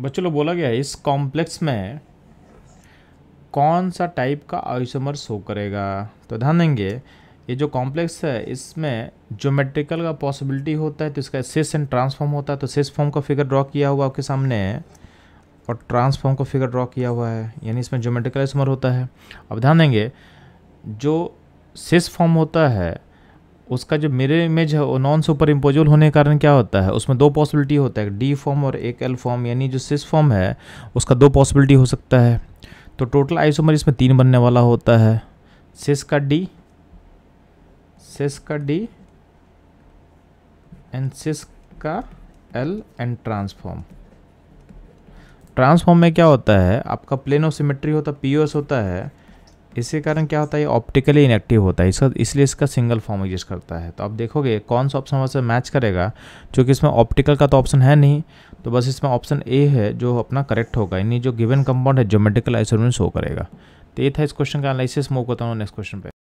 बच्चों लोग बोला गया इस कॉम्प्लेक्स में कौन सा टाइप का आइसोमर शो करेगा तो ध्यान देंगे ये जो कॉम्प्लेक्स है इसमें ज्योमेट्रिकल का पॉसिबिलिटी होता है तो इसका सेस एंड ट्रांसफॉर्म होता है तो सेस फॉर्म का फिगर ड्रॉ किया हुआ आपके सामने है और ट्रांसफॉर्म का फिगर ड्रॉ किया हुआ है यानी इसमें ज्योमेट्रिकल आइसोमर होता है अब ध्यान देंगे जो सेस फॉर्म होता है उसका जो मिरर इमेज है वो नॉन सुपर इम्पोजल होने के कारण क्या होता है उसमें दो पॉसिबिलिटी होता है डी फॉर्म और एक एल फॉर्म यानी जो सिस फॉर्म है उसका दो पॉसिबिलिटी हो सकता है तो टोटल आइसोमर इसमें तीन बनने वाला होता है सिस का डी सिस का डी एंड सिस का एल एंड ट्रांसफॉर्म ट्रांसफॉर्म में क्या होता है आपका प्लेन ऑफ सिमेट्री होता है पी होता है इसके कारण क्या होता है ऑप्टिकली इनएक्टिव होता है इसका इसलिए इसका सिंगल फॉर्म एग्जिस्ट करता है तो आप देखोगे कौन सा ऑप्शन वहाँ से मैच करेगा क्योंकि इसमें ऑप्टिकल का तो ऑप्शन है नहीं तो बस इसमें ऑप्शन ए है जो अपना करेक्ट होगा यानी जो गिवन कंपाउंड है जोमेटिकल आइसोमेंस शो करेगा तो ये था इस क्वेश्चन का एनालिसिस मूव करता हूँ नेक्स्ट क्वेश्चन पे